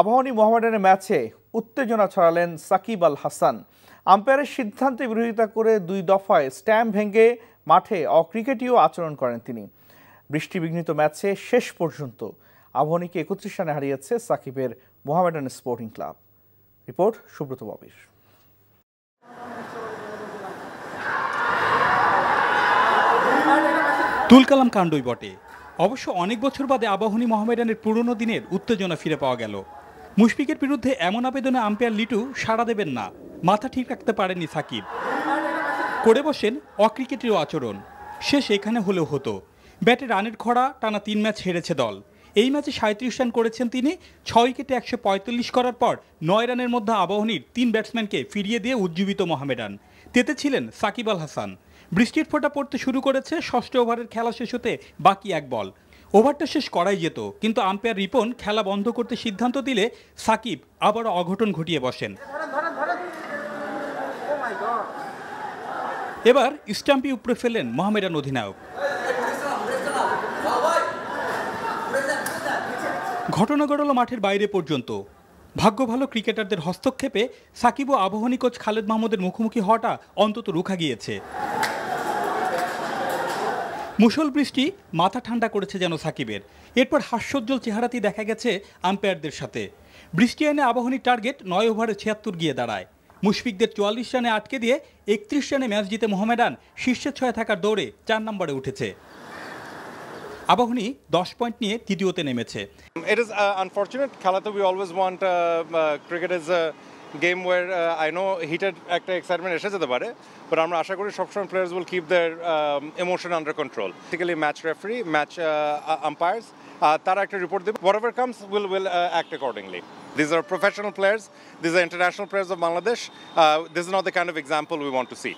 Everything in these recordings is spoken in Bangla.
আবাহনী মোহামেডানের ম্যাচে উত্তেজনা ছড়ালেন সাকিব আল হাসান আম্পায়ারের সিদ্ধান্তে বিরোধিতা করে দুই দফায় স্ট্যাম্প ভেঙে মাঠে অক্রিকেটীয় আচরণ করেন তিনি বৃষ্টিবিঘ্নিত ম্যাচে শেষ পর্যন্ত আবাহনীকে একত্রিশ রানে হারিয়েছে সাকিবের Mohammedan Sporting Club report Subrata বাবির তুলকালাম কাণ্ডই বটে অবশ্য অনেক বছর বাদে আবাহনী মোহামেডানের পুরনো দিনের উত্তেজনা ফিরে পাওয়া গেল মুশফিকের বিরুদ্ধে এমন আবেদনে আম্পায়ার লিটু সাড়া দেবেন না মাথা ঠিক রাখতে পারেনি সাকিব করে বসেন অক্রিকেটেরও আচরণ শেষ এখানে হলেও হতো ব্যাটে রানের খরা টানা তিন ম্যাচ হেরেছে দল এই ম্যাচে সাঁত্রিশ রান করেছেন তিনি ছয় উইকেটে একশো পঁয়তাল্লিশ করার পর নয় রানের মধ্যে আবাহনীর তিন ব্যাটসম্যানকে ফিরিয়ে দিয়ে উজ্জীবিত মহামেডান তেতে ছিলেন সাকিব আল হাসান বৃষ্টির ফোঁটা পড়তে শুরু করেছে ষষ্ঠ ওভারের খেলা শেষ হতে বাকি এক বল ওভারটা শেষ করাই যেত কিন্তু আম্পায়ার রিপন খেলা বন্ধ করতে সিদ্ধান্ত দিলে সাকিব আবারও অঘটন ঘটিয়ে বসেন এবার স্ট্যাম্পি উপড়ে ফেলেন মোহামেডান অধিনায়ক ঘটনা ঘটল মাঠের বাইরে পর্যন্ত ভাগ্য ভালো ক্রিকেটারদের হস্তক্ষেপে সাকিব ও আবহনী কোচ খালেদ মাহমুদের মুখোমুখি হওয়াটা অন্তত রুখা গিয়েছে মুষল বৃষ্টি মাথা ঠান্ডা করেছে যেন সাকিবের এরপর হাস্যোজ্জ্বল চেহারাতেই দেখা গেছে আম্পায়ারদের সাথে বৃষ্টি আইনে আবাহনী টার্গেট নয় ওভারে ছিয়াত্তর গিয়ে দাঁড়ায় মুশফিকদের চুয়াল্লিশ রানে আটকে দিয়ে একত্রিশ রানে ম্যাচ জিতে মোহামেডান শীর্ষে ছয় থাকার দৌড়ে চার নম্বরে উঠেছে আবাহনী দশ পয়েন্ট নিয়ে তৃতীয়তে নেমেছে It ইজ uh, খেলা তো we always want uh, uh game where I know হিটের একটা এক্সাইটমেন্ট এসে যেতে পারে বাট আমরা আশা করি সবসময় players will keep their emotion under control basically match referee match umpires তারা একটা রিপোর্ট দেবে whatever comes will will act accordingly These are professional players these are international players of Bangladesh this not the kind of example we want to see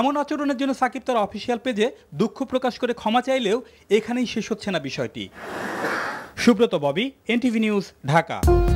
এমন আচরণের জন্য সাকিব তার অফিসিয়াল পেজে দুঃখ প্রকাশ করে ক্ষমা চাইলেও এখানেই শেষ হচ্ছে না বিষয়টি সুব্রত ববি এনটিভি নিউজ ঢাকা